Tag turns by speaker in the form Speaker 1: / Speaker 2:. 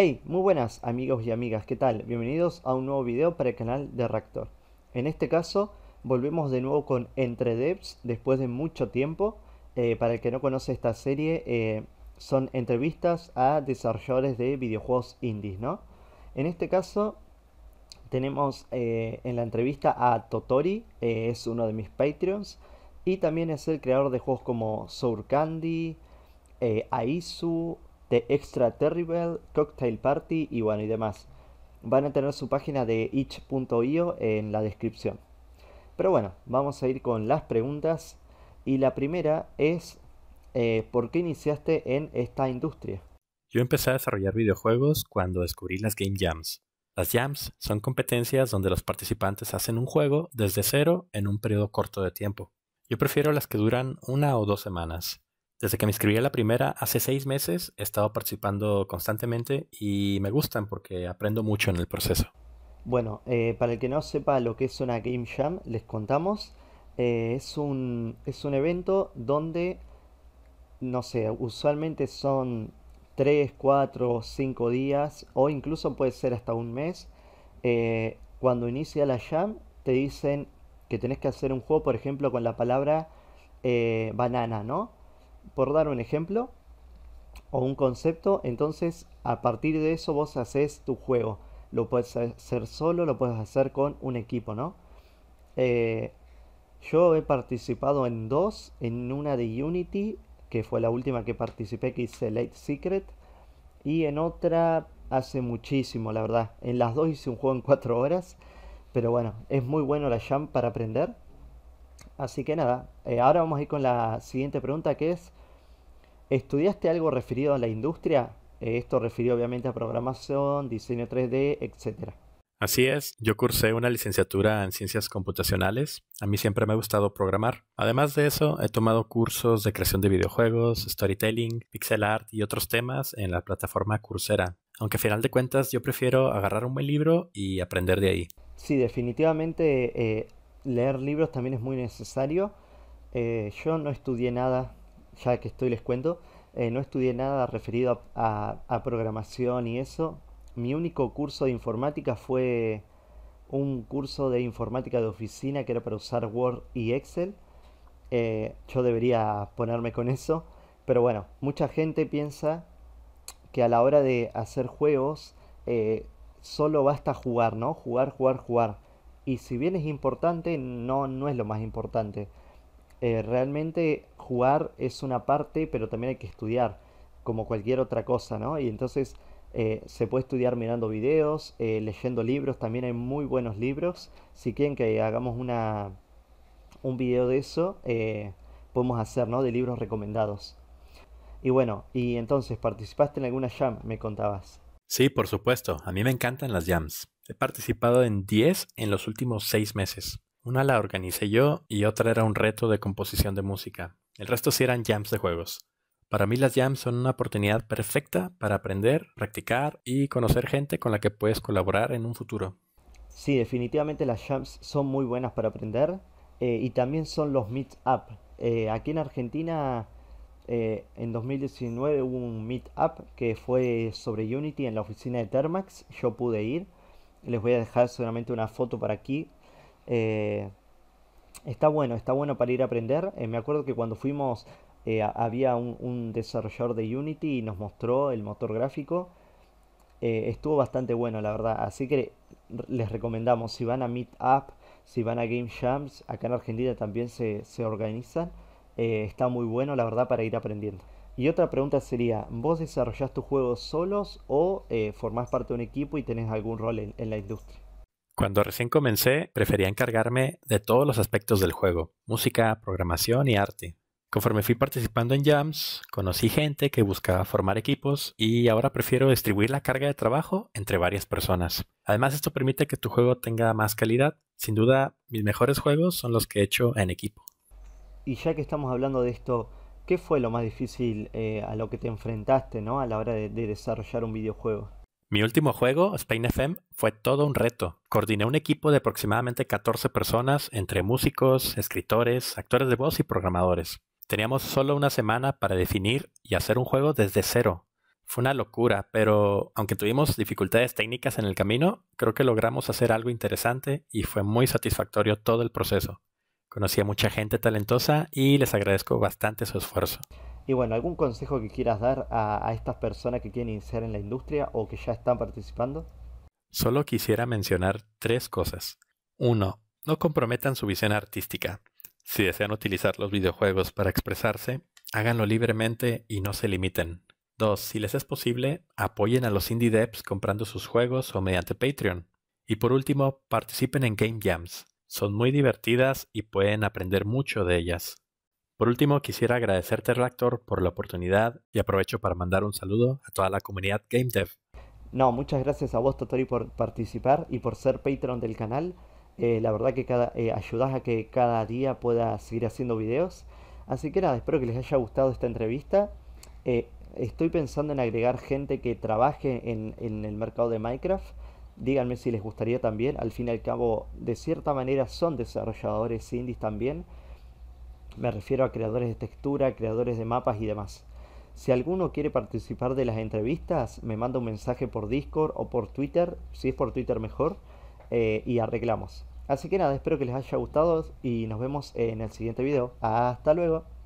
Speaker 1: Hey, muy buenas amigos y amigas, ¿qué tal? Bienvenidos a un nuevo video para el canal de Reactor. En este caso, volvemos de nuevo con Entre Devs después de mucho tiempo. Eh, para el que no conoce esta serie, eh, son entrevistas a desarrolladores de videojuegos indies, ¿no? En este caso, tenemos eh, en la entrevista a Totori, es uno de mis Patreons, y también es el creador de juegos como Sour Candy, Aizu, The Extra Terrible, Cocktail Party y bueno y demás. Van a tener su página de itch.io en la descripción. Pero bueno, vamos a ir con las preguntas y la primera es eh, ¿por qué iniciaste en esta industria?
Speaker 2: Yo empecé a desarrollar videojuegos cuando descubrí las Game Jams. Las jams son competencias donde los participantes hacen un juego desde cero en un periodo corto de tiempo. Yo prefiero las que duran una o dos semanas. Desde que me inscribí a la primera, hace seis meses, he estado participando constantemente y me gustan porque aprendo mucho en el proceso.
Speaker 1: Bueno, eh, para el que no sepa lo que es una Game Jam, les contamos. Eh, es, un, es un evento donde, no sé, usualmente son tres, cuatro, cinco días o incluso puede ser hasta un mes. Eh, cuando inicia la Jam, te dicen que tenés que hacer un juego, por ejemplo, con la palabra banana, ¿no? por dar un ejemplo o un concepto, entonces a partir de eso vos haces tu juego. Lo puedes hacer solo, lo puedes hacer con un equipo, ¿no? Eh, yo he participado en dos, en una de Unity, que fue la última que participé, que hice Late Secret, y en otra hace muchísimo, la verdad. En las dos hice un juego en cuatro horas, pero bueno, es muy bueno la Jam para aprender. Así que nada, eh, ahora vamos a ir con la siguiente pregunta que es ¿Estudiaste algo referido a la industria? Eh, esto refirió obviamente a programación, diseño 3D, etc.
Speaker 2: Así es, yo cursé una licenciatura en ciencias computacionales. A mí siempre me ha gustado programar. Además de eso, he tomado cursos de creación de videojuegos, storytelling, pixel art y otros temas en la plataforma Coursera. Aunque a final de cuentas yo prefiero agarrar un buen libro y aprender de ahí.
Speaker 1: Sí, definitivamente eh, leer libros también es muy necesario. Eh, yo no estudié nada ya que estoy les cuento, eh, no estudié nada referido a, programación y eso. Mi único curso de informática fue un curso de informática de oficina que era para usar Word y Excel. Eh, yo debería ponerme con eso. Pero bueno, mucha gente piensa que a la hora de hacer juegos eh, solo basta jugar, ¿no? Jugar, jugar, jugar. Y si bien es importante, no, no es lo más importante. Eh, realmente jugar es una parte, pero también hay que estudiar, como cualquier otra cosa, ¿no? Y entonces eh, se puede estudiar mirando videos, eh, leyendo libros, también hay muy buenos libros. Si quieren que hagamos una, un video de eso, podemos hacer, ¿no? De libros recomendados. Y bueno, y entonces, ¿participaste en alguna jam? Me contabas.
Speaker 2: Sí, por supuesto. A mí me encantan las jams. He participado en 10 en los últimos 6 meses. Una la organicé yo y otra era un reto de composición de música. El resto sí eran jams de juegos. Para mí las jams son una oportunidad perfecta para aprender, practicar y conocer gente con la que puedes colaborar en un futuro.
Speaker 1: Sí, definitivamente las jams son muy buenas para aprender eh, y también son los meet eh, aquí en Argentina eh, en 2019 hubo un meet-up que fue sobre Unity en la oficina de Termax. Yo pude ir. Les voy a dejar seguramente una foto para aquí eh, está bueno, está bueno para ir a aprender. Eh, me acuerdo que cuando fuimos eh, había un, desarrollador de Unity y nos mostró el motor gráfico. estuvo bastante bueno, la verdad. Así que les recomendamos, si van a Meetup, si van a Game Jams, acá en Argentina también se, organizan. está muy bueno, la verdad, para ir aprendiendo. Y otra pregunta sería, ¿vos desarrollás tus juegos solos o formás parte de un equipo y tenés algún rol en la industria?
Speaker 2: Cuando recién comencé, prefería encargarme de todos los aspectos del juego, música, programación y arte. Conforme fui participando en jams, conocí gente que buscaba formar equipos y ahora prefiero distribuir la carga de trabajo entre varias personas. Además, esto permite que tu juego tenga más calidad. Sin duda, mis mejores juegos son los que he hecho en equipo.
Speaker 1: Y ya que estamos hablando de esto, ¿qué fue lo más difícil eh, a lo que te enfrentaste ¿no? a la hora de desarrollar un videojuego?
Speaker 2: Mi último juego, Spain FM, fue todo un reto. Coordiné un equipo de aproximadamente 14 personas, entre músicos, escritores, actores de voz y programadores. Teníamos solo una semana para definir y hacer un juego desde cero. Fue una locura, pero aunque tuvimos dificultades técnicas en el camino, creo que logramos hacer algo interesante y fue muy satisfactorio todo el proceso. Conocí a mucha gente talentosa y les agradezco bastante su esfuerzo.
Speaker 1: Y bueno, ¿algún consejo que quieras dar a, estas personas que quieren iniciar en la industria o que ya están
Speaker 2: participando? Solo quisiera mencionar tres cosas. Uno, no comprometan su visión artística. Si desean utilizar los videojuegos para expresarse, háganlo libremente y no se limiten. Dos, Si les es posible, apoyen a los indie devs comprando sus juegos o mediante Patreon. Y por último, participen en Game Jams. Son muy divertidas y pueden aprender mucho de ellas. Por último, quisiera agradecerte Reactor por la oportunidad y aprovecho para mandar un saludo a toda la comunidad Game No,
Speaker 1: muchas gracias a vos Totori por participar y por ser Patreon del canal. Eh, la verdad que cada, eh, a que cada día pueda seguir haciendo videos. Así que nada, espero que les haya gustado esta entrevista. Eh, estoy pensando en agregar gente que trabaje en, en, el mercado de Minecraft. Díganme si les gustaría también. Al fin y al cabo, de cierta manera son desarrolladores indies también. Me refiero a creadores de textura, creadores de mapas y demás. Si alguno quiere participar de las entrevistas, me manda un mensaje por Discord o por Twitter, si es por Twitter mejor, eh, y arreglamos. Así que nada, espero que les haya gustado y nos vemos en el siguiente video. Hasta luego.